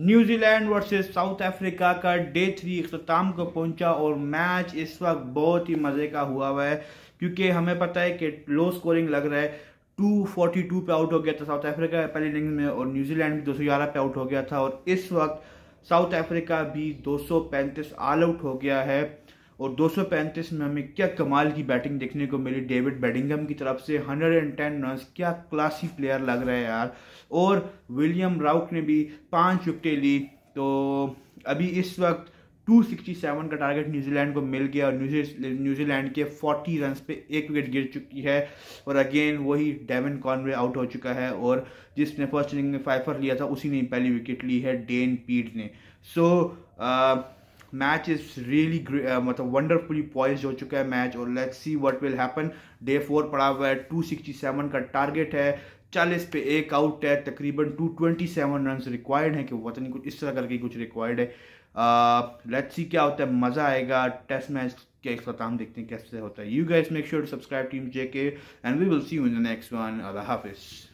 New Zealand versus South Africa का day three अख्ताम को पहुंचा और मैच इस वक्त बहुत ही मज़े का हुआ हुआ है क्योंकि हमें पता है कि लो स्कोरिंग लग रहा है 242 पे आउट हो गया था साउथ अफ्रीका पहले इनिंग्स में और न्यूजीलैंड भी 211 पे आउट हो गया था और इस वक्त साउथ अफ्रीका भी 235 ऑल आउट हो गया है और दो में हमें क्या कमाल की बैटिंग देखने को मिली डेविड बेडिंगम की तरफ से 110 रन्स क्या क्लासी प्लेयर लग रहा है यार और विलियम राउट ने भी पांच विकटें ली तो अभी इस वक्त 267 का टारगेट न्यूजीलैंड को मिल गया और न्यूजीलैंड के 40 रन पे एक विकेट गिर चुकी है और अगेन वही डेविन कॉनवे आउट हो चुका है और जिसने फर्स्ट इनिंग में फाइफर लिया था उसी ने पहली विकेट ली है डेन पीड ने so so, uh, match is really मतलब वंडरफुली पॉइज हो चुका है मैच और let's see what will happen day four पड़ा हुआ है टू सिक्सटी सेवन का टारगेट है चालीस पे एक आउट है तकरीबन two twenty seven run required हैं कि वो पता नहीं कुछ इस तरह करके कुछ रिक्वायर्ड है लेट्स uh, सी क्या होता है मज़ा आएगा टेस्ट मैच के अख्ताम देखते हैं कैसे होता है you guess make sure subscribe team J K and we will see you in the next one अल्लाह हाफिज़